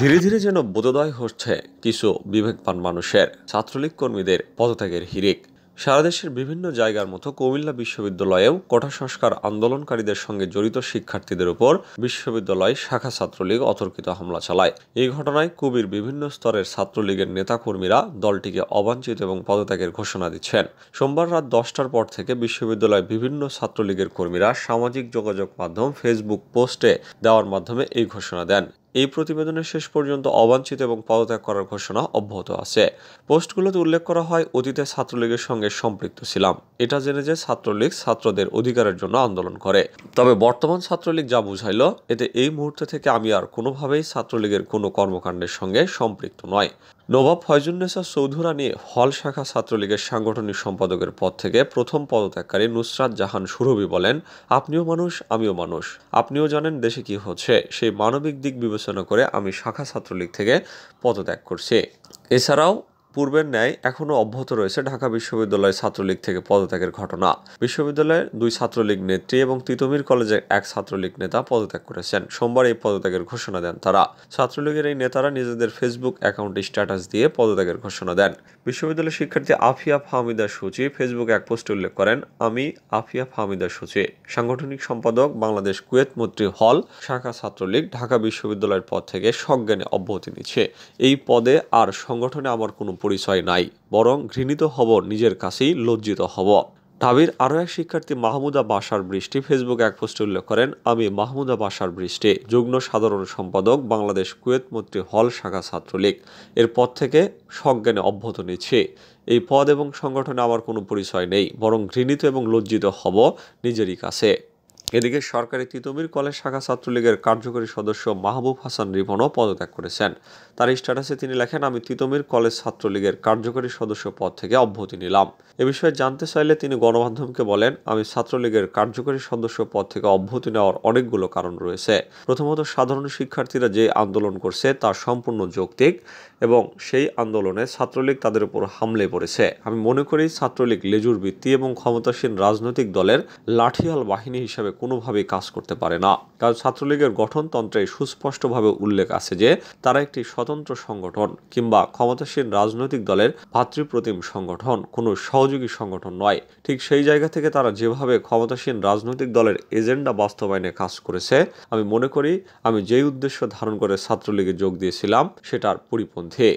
ধীরে ধীরে যেন বোধোদয় হচ্ছে কিছু বিবেকবান মানুষের ছাত্রলীগ কর্মীদের পদত্যাগের হিরিক সারা দেশের বিভিন্ন জায়গার মতো কুমিল্লা বিশ্ববিদ্যালয়েও কোটা সংস্কার আন্দোলনকারীদের সঙ্গে জড়িত শিক্ষার্থীদের উপর বিশ্ববিদ্যালয় শাখা ছাত্রলীগ অতর্কিত হামলা চালায় এই ঘটনায় কুবির বিভিন্ন স্তরের ছাত্রলীগের নেতাকর্মীরা দলটিকে অবাঞ্ছিত এবং পদত্যাগের ঘোষণা দিচ্ছেন সোমবার রাত দশটার পর থেকে বিশ্ববিদ্যালয়ের বিভিন্ন ছাত্রলীগের কর্মীরা সামাজিক যোগাযোগ মাধ্যম ফেসবুক পোস্টে দেওয়ার মাধ্যমে এই ঘোষণা দেন এই প্রতিবেদনের শেষ পর্যন্ত অবাঞ্ছিত এবং পদত্যাগ করার ঘোষণা অব্যাহত আছে পোস্টগুলোতে উল্লেখ করা হয় অতীতে ছাত্রলীগের সঙ্গে সম্পৃক্ত ছিলাম এটা জেনে যে ছাত্রলীগ ছাত্রদের অধিকারের জন্য আন্দোলন করে তবে বর্তমান ছাত্রলীগ যা বুঝাইল এতে এই মুহূর্তে থেকে আমি আর কোনোভাবেই ছাত্রলীগের কোনো কর্মকাণ্ডের সঙ্গে সম্পৃক্ত নয় নবাব ফয়জুন্নেসা চৌধুরানী হল শাখা ছাত্রলীগের সাংগঠনিক সম্পাদকের পদ থেকে প্রথম পদত্যাগকারী নুসরাত জাহান সুরভি বলেন আপনিও মানুষ আমিও মানুষ আপনিও জানেন দেশে কি হচ্ছে সেই মানবিক দিক বিবেচনা করে আমি শাখা ছাত্রলীগ থেকে পদত্যাগ করছি এছাড়াও পূর্বের ন্যায় এখনও অব্যাহত রয়েছে ঢাকা বিশ্ববিদ্যালয়ের ছাত্রলীগ থেকে পদত্যাগের ঘটনা বিশ্ববিদ্যালয়ের দুই ছাত্রলীগ নেত্রী এবং তিতুমির কলেজের এক ছাত্রলীগ নেতা পদত্যাগ করেছেন সোমবার এই পদত্যাগের ঘোষণা দেন তারা ছাত্রলীগের এই নেতারা নিজেদের ফেসবুক অ্যাকাউন্টে স্ট্যাটাস দিয়ে পদত্যাগের ঘোষণা দেন বিশ্ববিদ্যালয়ের শিক্ষার্থী আফিয়া ফাহমিদা সুচি ফেসবুক এক পোস্টে উল্লেখ করেন আমি আফিয়া ফাহমিদা সুচি সাংগঠনিক সম্পাদক বাংলাদেশ কুয়েত মৈত্রী হল শাখা ছাত্রলীগ ঢাকা বিশ্ববিদ্যালয়ের পদ থেকে সজ্ঞানে অব্যাহতি নিচ্ছে এই পদে আর সংগঠনে আমার কোনো পরিচয় নাই বরং ঘৃণিত হব নিজের কাছেই লজ্জিত হব ঢাবির আরও এক শিক্ষার্থী মাহমুদা বাসার বৃষ্টি ফেসবুকে এক পোস্টে উল্লেখ করেন আমি মাহমুদা বাসার বৃষ্টি যুগ্ম সাধারণ সম্পাদক বাংলাদেশ কুয়েত মন্ত্রী হল শাখা ছাত্রলীগ এর পদ থেকে সজ্ঞানে অব্যাহত নিচ্ছে এই পদ এবং সংগঠনে আমার কোনো পরিচয় নেই বরং ঘৃণিত এবং লজ্জিত হব নিজেরই কাছে এদিকে সরকারি তিতুমির কলেজ শাখা ছাত্রলীগের কার্যকরী সদস্য মাহবুব হাসান রিপনও পদত্যাগ করেছেন তার স্ট্যাটাসে তিনি লেখেন আমি তিতুমির কলেজ ছাত্রলীগের কার্যকরী সদস্য পদ থেকে অব্যাহতি নিলাম এ বিষয়ে জানতে চাইলে তিনি গণমাধ্যমকে বলেন আমি ছাত্রলীগের কার্যকরী সদস্য পদ থেকে অব্যাহতি নেওয়ার অনেকগুলো কারণ রয়েছে প্রথমত সাধারণ শিক্ষার্থীরা যে আন্দোলন করছে তা সম্পূর্ণ যৌক্তিক এবং সেই আন্দোলনে ছাত্রলীগ তাদের উপর হামলে পড়েছে আমি মনে করি ছাত্রলীগ লেজুর বৃত্তি এবং ক্ষমতাসীন রাজনৈতিক দলের লাঠিয়াল বাহিনী হিসেবে কোনোভাবেই কাজ করতে পারে না কারণ ছাত্রলীগের গঠনতন্ত্রে সুস্পষ্টভাবে উল্লেখ আছে যে তারা একটি স্বতন্ত্র সংগঠন কিংবা ক্ষমতাসীন রাজনৈতিক দলের ভাতৃপ্রতিম সংগঠন কোনো সহযোগী সংগঠন নয় ঠিক সেই জায়গা থেকে তারা যেভাবে ক্ষমতাসীন রাজনৈতিক দলের এজেন্ডা বাস্তবায়নে কাজ করেছে আমি মনে করি আমি যেই উদ্দেশ্য ধারণ করে ছাত্রলীগে যোগ দিয়েছিলাম সেটার পরিপন্থী